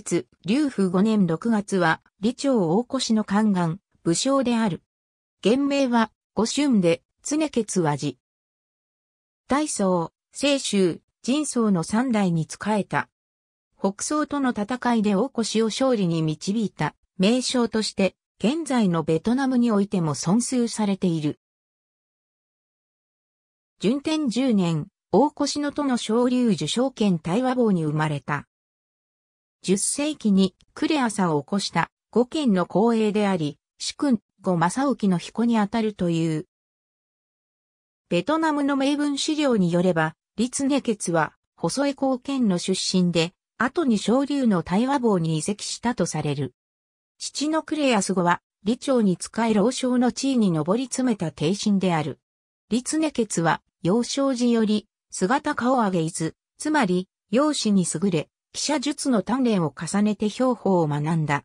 つ竜風5年6月は、李朝大越の宦官、武将である。原名は、五春で、常決和寺。大宗、清州、人宗の三代に仕えた。北宋との戦いで大越を勝利に導いた名称として、現在のベトナムにおいても尊崇されている。順天10年、大越の都の昇竜受賞権対話坊に生まれた。10世紀にクレアサを起こした五賢の後営であり、主君、後正興の彦にあたるという。ベトナムの名文資料によれば、立根傑は、細江高賢の出身で、後に昇竜の大和坊に移籍したとされる。父のクレアス後は、李朝に仕え老将の地位に上り詰めた帝臣である。立根傑は、幼少時より、姿顔上げいず、つまり、容姿に優れ、記者術の鍛錬を重ねて標法を学んだ。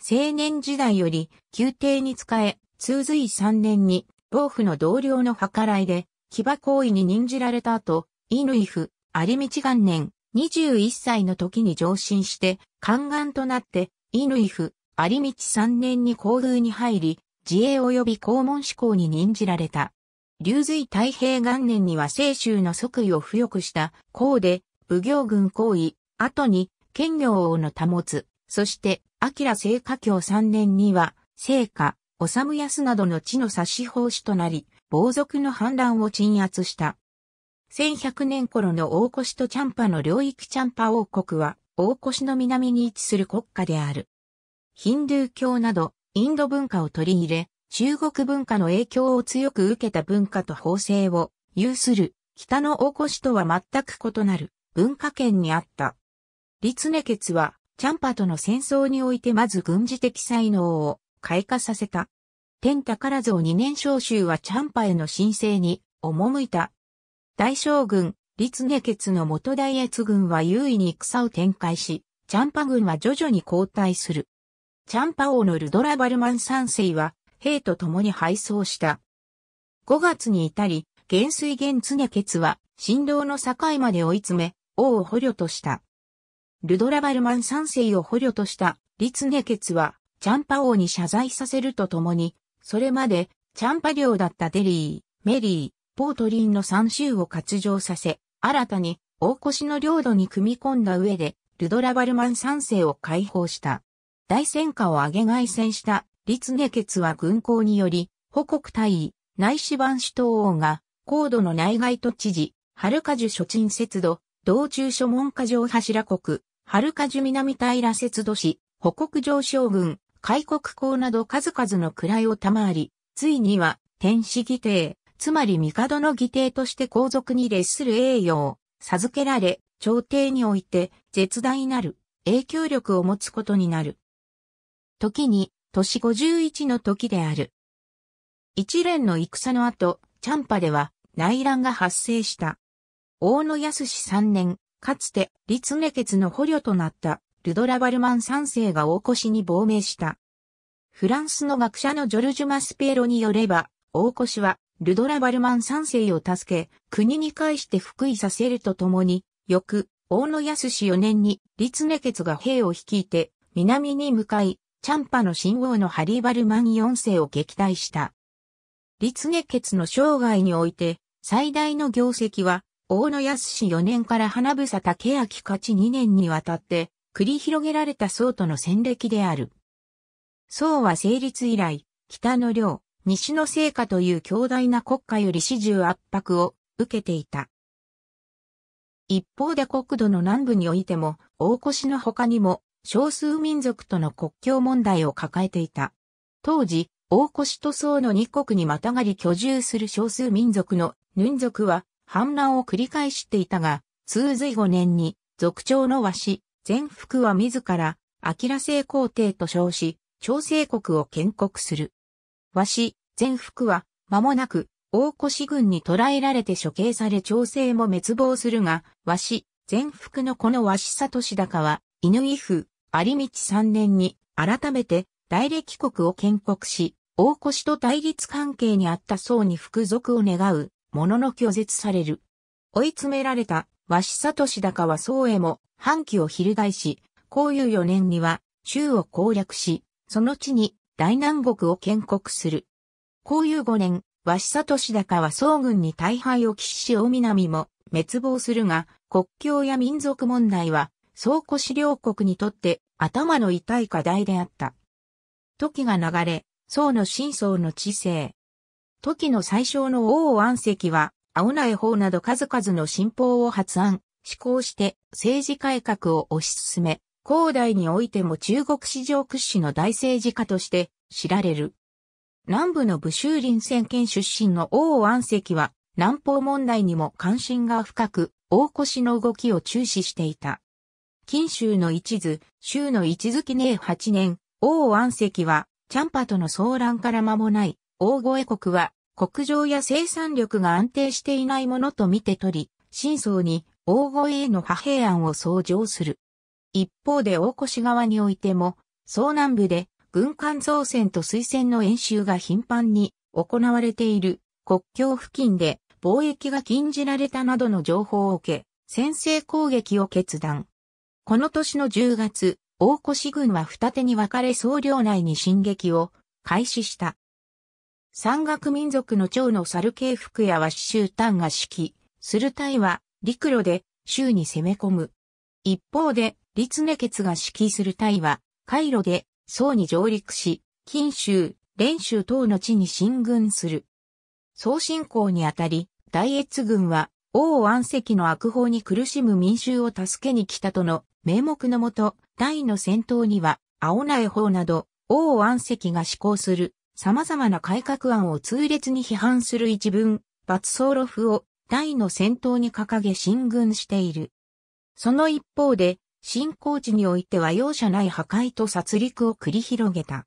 青年時代より宮廷に仕え、通随3年に、老夫の同僚の計らいで、騎馬行為に任じられた後、乾府、有道元年、21歳の時に上申して、宦官となって、乾府、有道3年に皇宮に入り、自衛及び公文志向に任じられた。流髄太平元年には清州の即位を付翼した、公で、武行軍行為、後に、兼業王の保つ、そして、明聖華教3年には、聖華、治安などの地の差し奉仕となり、暴族の反乱を鎮圧した。1100年頃の大越とチャンパの領域チャンパ王国は、大越の南に位置する国家である。ヒンドゥー教など、インド文化を取り入れ、中国文化の影響を強く受けた文化と法制を有する、北の大越とは全く異なる文化圏にあった。立根決は、チャンパとの戦争においてまず軍事的才能を開花させた。天宝像二年召集はチャンパへの申請に赴いた。大将軍、立根決の元大越軍は優位に戦を展開し、チャンパ軍は徐々に後退する。チャンパ王のルドラバルマン三世は、兵と共に敗走した。5月に至り、元帥元常決は、神道の境まで追い詰め、王を捕虜とした。ルドラバルマン三世を捕虜としたリツネケツはチャンパ王に謝罪させるとともに、それまでチャンパ領だったデリー、メリー、ポートリンの三州を割譲させ、新たに大越の領土に組み込んだ上で、ルドラバルマン三世を解放した。大戦果を上げ外戦したリツネケツは軍港により、保国大尉、内志番首頭王が、高度の内外都知事、春果樹諸鎮節度、道中諸門下城柱国、春かじ南平節度市、北国上将軍、開国公など数々の位を賜り、ついには、天使義帝、つまり帝の義帝として皇族に列する栄誉を授けられ、朝廷において絶大なる影響力を持つことになる。時に、年51の時である。一連の戦の後、チャンパでは内乱が発生した。大野安氏3年、かつて、立根血の捕虜となったルドラバルマン三世が大越に亡命した。フランスの学者のジョルジュ・マスピエロによれば、大越は、ルドラバルマン三世を助け、国に返して復位させるとともに、翌、大野安氏4年に、立根血が兵を率いて、南に向かい、チャンパの新王のハリバルマン4世を撃退した。立根血の生涯において、最大の業績は、大野康氏4年から花房竹明勝ち2年にわたって繰り広げられた宋との戦歴である。宋は成立以来、北の領、西の聖果という強大な国家より始終圧迫を受けていた。一方で国土の南部においても、大越の他にも少数民族との国境問題を抱えていた。当時、大越と宋の二国にまたがり居住する少数民族のヌン族は反乱を繰り返していたが、通随5年に、族長の和氏、全福は自ら、明聖皇帝と称し、朝政国を建国する。和氏、全福は、間もなく、大越軍に捕らえられて処刑され朝政も滅亡するが、和氏、全福のこの和氏里志高は、犬威府、有道3年に、改めて、大歴国を建国し、大越と対立関係にあった層に服属を願う、ものの拒絶される。追い詰められた、鷲里氏高は宋へも、反旗を翻し、公有四年には、州を攻略し、その地に、大南国を建国する。公有五年、鷲里氏高は宋軍に大敗を喫し大南も、滅亡するが、国境や民族問題は、倉古史両国にとって頭の痛い課題であった。時が流れ、宋の真相の知性、時の最小の王安石は、青苗法など数々の新法を発案、施行して政治改革を推し進め、後代においても中国史上屈指の大政治家として知られる。南部の武州林先県出身の王安石は、南方問題にも関心が深く、大越の動きを注視していた。金州の一途、州の一月、記念8年、王安石は、チャンパとの騒乱から間もない、大越国は、国情や生産力が安定していないものと見て取り、真相に大越への派兵案を相乗する。一方で大越側においても、総南部で軍艦造船と水戦の演習が頻繁に行われている国境付近で貿易が禁じられたなどの情報を受け、先制攻撃を決断。この年の10月、大越軍は二手に分かれ総領内に進撃を開始した。山岳民族の長の猿系服やは州丹が指揮、する隊は陸路で州に攻め込む。一方で、立根血が指揮する隊は、回路で宋に上陸し、近州、連州等の地に進軍する。宋進行にあたり、大越軍は、王安石の悪法に苦しむ民衆を助けに来たとの名目のもと、大の戦闘には、青苗法など、王安石が施行する様々な改革案を痛烈に批判する一文、バツソーロフを大の先頭に掲げ進軍している。その一方で、新興地においては容赦ない破壊と殺戮を繰り広げた。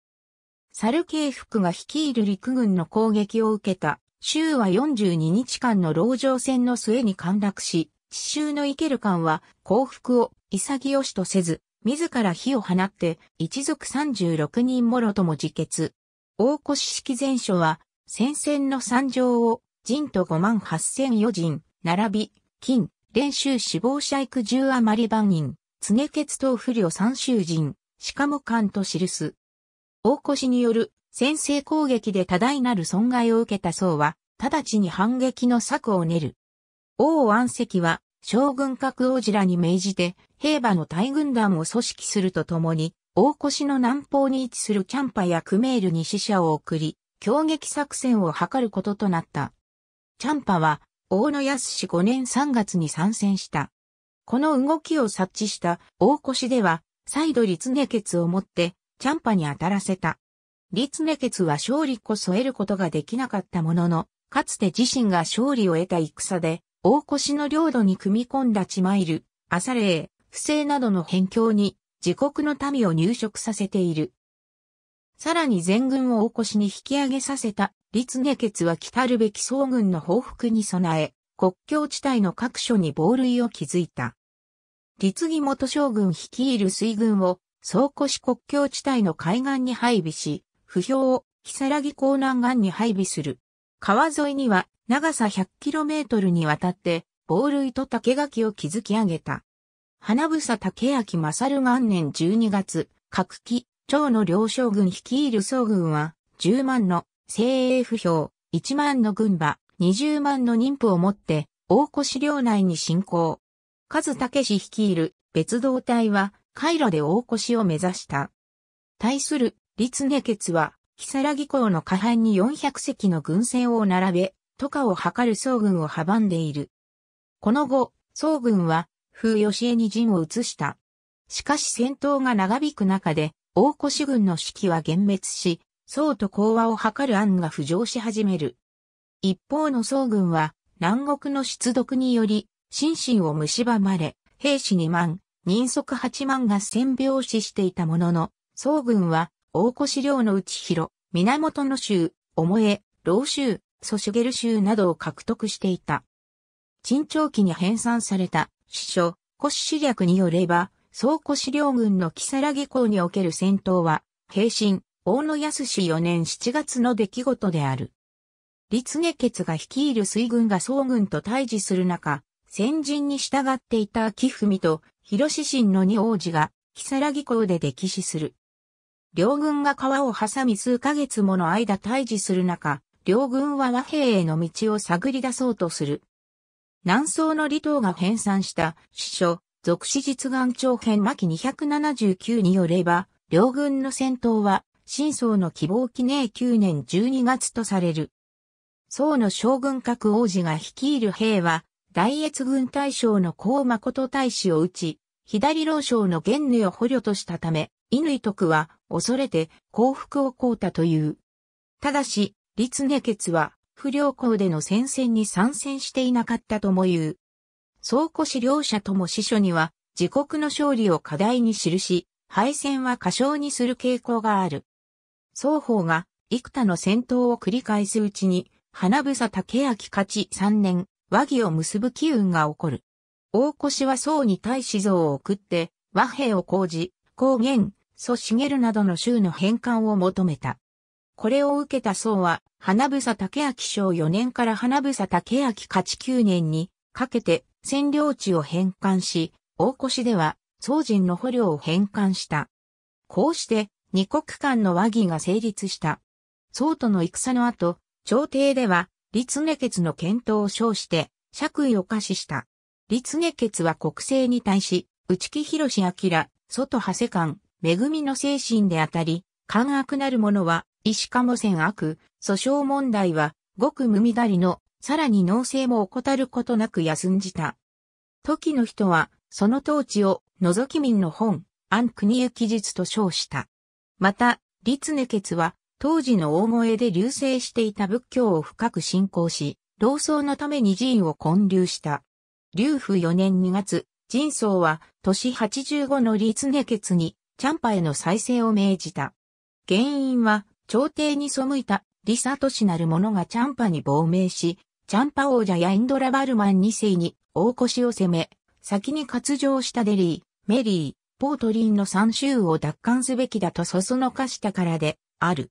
サルケイフが率いる陸軍の攻撃を受けた、州は42日間の牢城戦の末に陥落し、地州のイケル艦は降伏を潔しとせず、自ら火を放って一族36人もろとも自決。大越式前書は、戦線の参上を、人と五万八千余人、並び、金、練習死亡者育十余り万人、常決統不良三州人、しかも官と記す。大越による先制攻撃で多大なる損害を受けた層は、直ちに反撃の策を練る。王安石は、将軍格王子らに命じて、兵馬の大軍団を組織するとともに、大越の南方に位置するキャンパやクメールに死者を送り、強撃作戦を図ることとなった。チャンパは、大野康氏5年3月に参戦した。この動きを察知した大越では、再度立根血を持って、チャンパに当たらせた。立根血は勝利こそ得ることができなかったものの、かつて自身が勝利を得た戦で、大越の領土に組み込んだチマイル、アサレー、不正などの辺境に自国の民を入植させている。さらに全軍を起こしに引き上げさせた、立下決は来るべき総軍の報復に備え、国境地帯の各所に防類を築いた。立義元将軍率いる水軍を、総越国境地帯の海岸に配備し、不評を、更木港南岸に配備する。川沿いには、長さ 100km にわたって、防類と竹垣を築き上げた。花房竹明勝元年12月、各期、長の両将軍率いる総軍は、10万の精鋭不評、1万の軍馬、20万の妊婦をもって、大越領内に進行。数武氏率いる別動隊は、回路で大越を目指した。対する、立根決は、木更木港の下半に400隻の軍船を並べ、都下を図る総軍を阻んでいる。この後、総軍は風吉江に陣を移した。しかし戦闘が長引く中で、大越軍の士気は幻滅し、宋と講和を図る案が浮上し始める。一方の宋軍は、南国の出毒により、心身を蝕まれ、兵士2万、人足8万が戦病死していたものの、宋軍は、大越領の内広、源の州、重江、老州、ソシュゲル州などを獲得していた。沈長期に編纂された師書、古史略によれば、総古史両軍の木更木港における戦闘は、平身、大野安氏4年7月の出来事である。立下傑が率いる水軍が総軍と対峙する中、先人に従っていた秋文と広志神の二王子が、木更木港で溺死する。両軍が川を挟み数ヶ月もの間対峙する中、両軍は和平への道を探り出そうとする。南宋の李唐が編纂した史書、俗史実願長編巻279によれば、両軍の戦闘は、新宋の希望記念9年12月とされる。宋の将軍各王子が率いる兵は、大越軍大将の孔誠大使を撃ち、左老将の玄女を捕虜としたため、乾徳は恐れて降伏をこうたという。ただし、立根決は不良校での戦線に参戦していなかったとも言う。倉庫資両者とも司書には、自国の勝利を課題に記し、敗戦は過小にする傾向がある。双方が、幾多の戦闘を繰り返すうちに、花房竹明勝ち3年、和議を結ぶ機運が起こる。大越は宋に対子像を送って、和平を講じ、高原、祖茂などの州の返還を求めた。これを受けた宋は、花房竹明章4年から花房竹明勝9年にかけて占領地を返還し、大越では宋人の捕虜を返還した。こうして二国間の和議が成立した。宋との戦の後、朝廷では、立根決の検討を称して、爵位を可視した。立根決は国政に対し、内木博明、外長谷官、恵みの精神であたり、感悪なる者は、石鴨線悪、訴訟問題は、ごく無みだりの、さらに農政も怠ることなく休んじた。時の人は、その統治を、覗き民の本、安国行術と称した。また、立根決は、当時の大声で流星していた仏教を深く信仰し、老僧のために寺院を建立した。龍夫4年2月、人僧は、年85の立根決に、チャンパへの再生を命じた。原因は、朝廷に背いたリサトシなる者がチャンパに亡命し、チャンパ王者やインドラバルマン2世に大腰を攻め、先に割上したデリー、メリー、ポートリンの三州を奪還すべきだとそそのかしたからで、ある。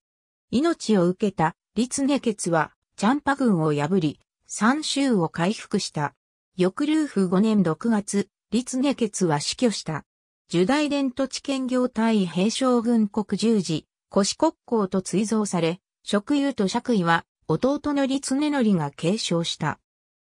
命を受けた、リツネケツは、チャンパ軍を破り、三州を回復した。翌ルーフ5年6月、リツネケツは死去した。樹大伝都地見業隊兵将軍国十字、腰国公と追贈され、職友と爵位は弟の立常則が継承した。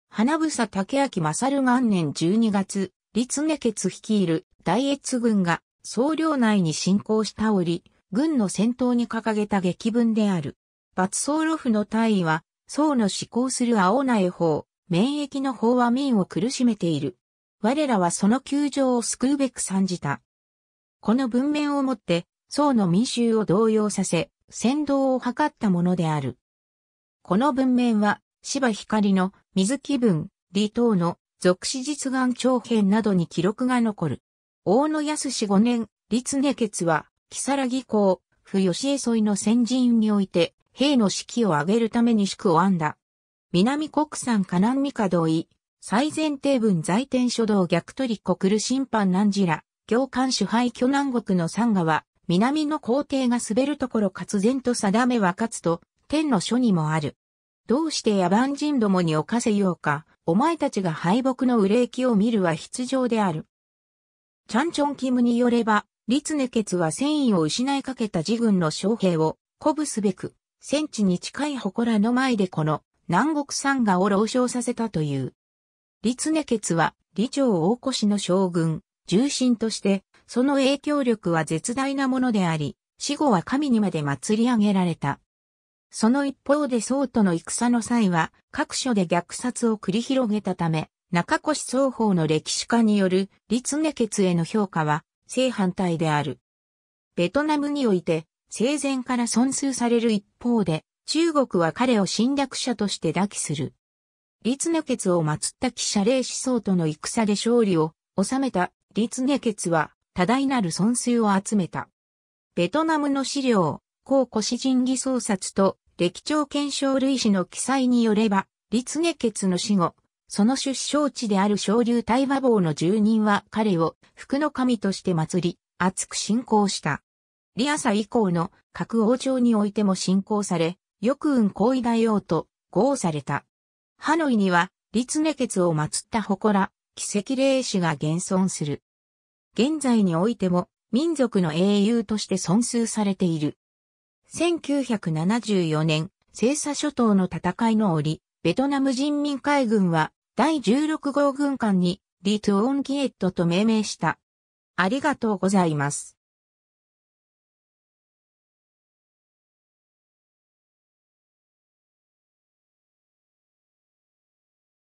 花房竹明勝元年12月、立根傑率いる大越軍が総領内に侵攻した折、軍の先頭に掲げた劇文である。罰総路府の大尉は、僧の施行する青苗法、免疫の法は民を苦しめている。我らはその窮状を救うべく参じた。この文面をもって、宋の民衆を動揺させ、先導を図ったものである。この文面は、芝光の水気分、李島の俗史実願長編などに記録が残る。大野安氏五年、立根決は、木更木公、不吉江添いの先陣において、兵の士気を上げるために宿を編んだ。南国産河南同意、最前提文在天書道逆取り国る審判南寺ら、行間主配巨南国の三河、南の皇帝が滑るところ活然と定めは勝つと、天の書にもある。どうして野蛮人どもに犯せようか、お前たちが敗北の憂きを見るは必要である。チャンチョンキムによれば、リツネケツは戦意を失いかけた自軍の将兵を鼓舞すべく、戦地に近い祠の前でこの南国山河を老将させたという。リツネケツは、李朝大越の将軍、重臣としてその影響力は絶大なものであり、死後は神にまで祭り上げられた。その一方で宋との戦の際は各所で虐殺を繰り広げたため、中越双方の歴史家による立下決への評価は正反対である。ベトナムにおいて生前から損数される一方で、中国は彼を侵略者として打棄する。立下決を祀った記者霊思想との戦で勝利を収めた立下決は多大なる損失を集めた。ベトナムの資料、高古詩人偽創札と歴朝検証類史の記載によれば、立月決の死後、その出生地である昇竜大和坊の住人は彼を福の神として祀り、厚く信仰した。リアサ以降の各王朝においても信仰され、よく運行為大王と合された。ハノイには、立根血を祀った祠、奇跡霊史が現存する。現在においても民族の英雄として尊崇されている。1974年、西沙諸島の戦いの折、ベトナム人民海軍は第16号軍艦にリ・トゥオン・ギエットと命名した。ありがとうございます。